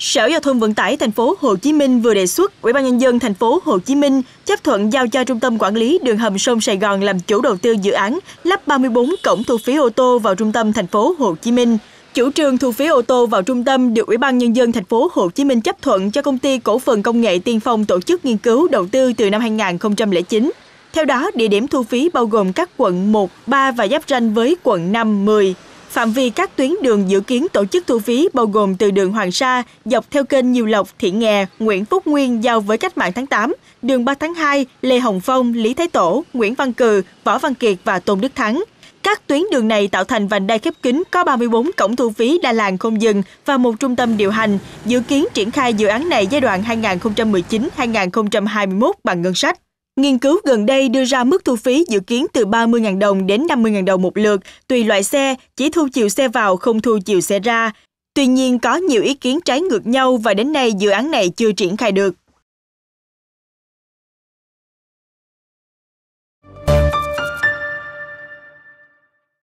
Sở Giao thông Vận tải thành phố Hồ Chí Minh vừa đề xuất Ủy ban nhân dân thành phố Hồ Chí Minh chấp thuận giao cho Trung tâm quản lý đường hầm sông Sài Gòn làm chủ đầu tư dự án lắp 34 cổng thu phí ô tô vào trung tâm thành phố Hồ Chí Minh. Chủ trương thu phí ô tô vào trung tâm được Ủy ban nhân dân thành phố Hồ Chí Minh chấp thuận cho công ty cổ phần công nghệ Tiên Phong tổ chức nghiên cứu đầu tư từ năm 2009. Theo đó, địa điểm thu phí bao gồm các quận 1, 3 và giáp ranh với quận 5, 10. Phạm vi các tuyến đường dự kiến tổ chức thu phí bao gồm từ đường Hoàng Sa dọc theo kênh Nhiều Lộc, Thị Nghè, Nguyễn Phúc Nguyên giao với cách mạng tháng 8, đường 3 tháng 2, Lê Hồng Phong, Lý Thái Tổ, Nguyễn Văn Cừ, Võ Văn Kiệt và Tôn Đức Thắng. Các tuyến đường này tạo thành vành đai khép kín có 34 cổng thu phí đa làng không dừng và một trung tâm điều hành, dự kiến triển khai dự án này giai đoạn 2019-2021 bằng ngân sách. Nghiên cứu gần đây đưa ra mức thu phí dự kiến từ 30.000 đồng đến 50.000 đồng một lượt, tùy loại xe, chỉ thu chiều xe vào không thu chiều xe ra. Tuy nhiên có nhiều ý kiến trái ngược nhau và đến nay dự án này chưa triển khai được.